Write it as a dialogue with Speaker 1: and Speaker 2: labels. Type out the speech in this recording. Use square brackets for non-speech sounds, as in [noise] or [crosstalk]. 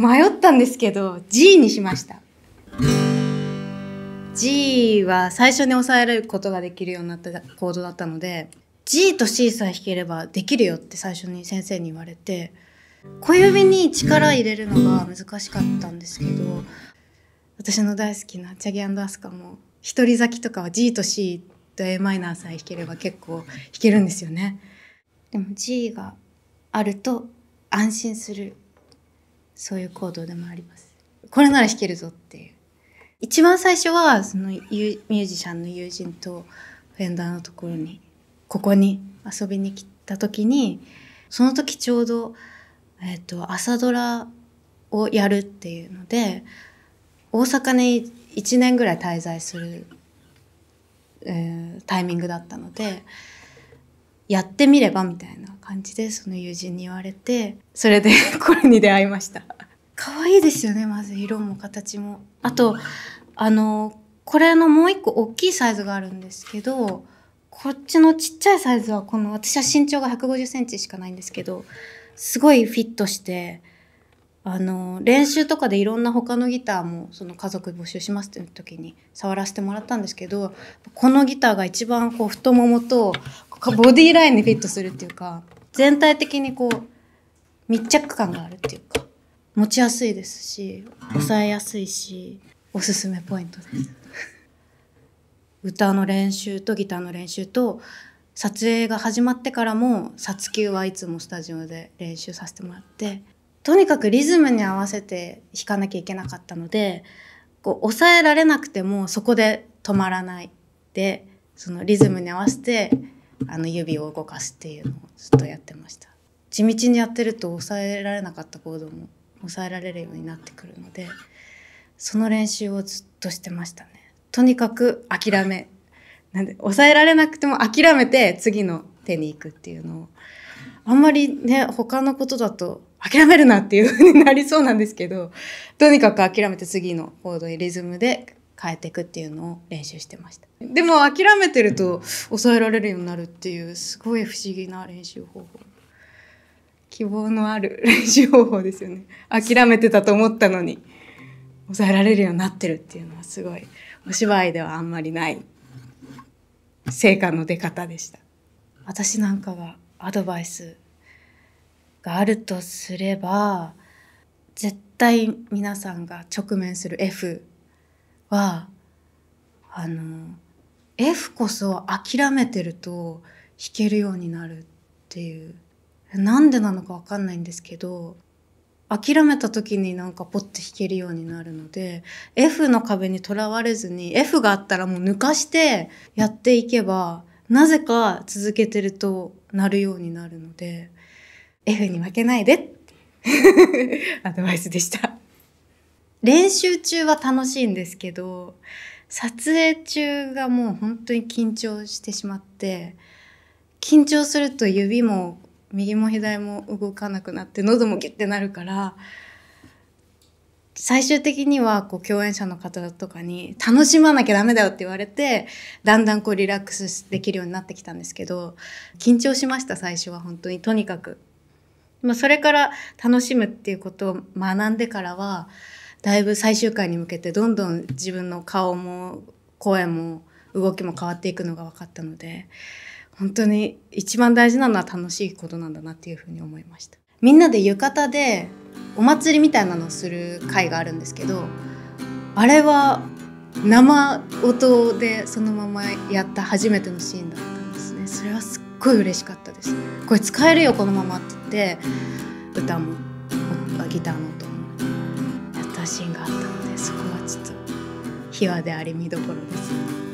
Speaker 1: 迷ったんですけど G にしました G は最初に抑えることができるようになったコードだったので G と C さえ弾ければできるよって最初に先生に言われて小指に力入れるのが難しかったんですけど私の大好きなチャギアンドアスカも一人咲きとかは G と C と a マイナーさえ弾ければ結構弾けるんですよね。でも G があると安心するそういう行動でもあります。これなら弾けるぞっていう。一番最初はそのミュージシャンの友人とフェンダーのところにここに遊びに来た時にその時ちょうど、えーと、朝ドラをやるっていうので大阪に1年ぐらい滞在する、えー、タイミングだったので。やってみればみたいな感じでその友人に言われてそれで [laughs] これに出会いました可愛いですよねまず色も形もあとあのこれのもう一個大きいサイズがあるんですけどこっちのちっちゃいサイズはこの私は身長が1 5 0センチしかないんですけどすごいフィットしてあの練習とかでいろんな他のギターもその家族募集しますっていう時に触らせてもらったんですけどこのギターが一番こう太ももとボディーラインにフィットするっていうか、全体的にこう、密着感があるっていうか、持ちやすいですし、抑えやすいし、おすすめポイントです。歌の練習とギターの練習と、撮影が始まってからも、撮球はいつもスタジオで練習させてもらって、とにかくリズムに合わせて弾かなきゃいけなかったので、こう抑えられなくてもそこで止まらないでそのリズムに合わせてあの指を動かすっていうのをずっとやってました地道にやってると抑えられなかった行動も抑えられるようになってくるのでその練習をずっとしてましたねとにかく諦めなんで抑えられなくても諦めて次の手に行くっていうのをあんまりね他のことだと諦めるなっていう風になりそうなんですけどとにかく諦めて次の行動にリズムで変えていくっていうのを練習してましたでも諦めてると抑えられるようになるっていうすごい不思議な練習方法希望のある練習方法ですよね諦めてたと思ったのに抑えられるようになってるっていうのはすごいお芝居ではあんまりない成果の出方でした私なんかがアドバイスがあるとすれば絶対皆さんが直面する F はあの F こそ諦めてると弾けるようになるっていうなんでなのか分かんないんですけど諦めた時になんかポッて弾けるようになるので F の壁にとらわれずに F があったらもう抜かしてやっていけばなぜか続けてるとなるようになるので F に負けないで [laughs] アドバイスでした。練習中は楽しいんですけど撮影中がもう本当に緊張してしまって緊張すると指も右も左も動かなくなって喉もギュッてなるから最終的にはこう共演者の方とかに楽しまなきゃダメだよって言われてだんだんこうリラックスできるようになってきたんですけど緊張しました最初は本当にとにかく。まあ、それから楽しむっていうことを学んでからはだいぶ最終回に向けてどんどん自分の顔も声も動きも変わっていくのが分かったので本当に一番大事なのは楽しいことなんだなっていうふうに思いましたみんなで浴衣でお祭りみたいなのをする会があるんですけどあれは生音でそのままやった初めてのシーンだったんですねそれはすっごい嬉しかったですこれ使えるよこのままって言って歌もギターの音たシーンがあったのでそこはちょっと秘話であり見どころです。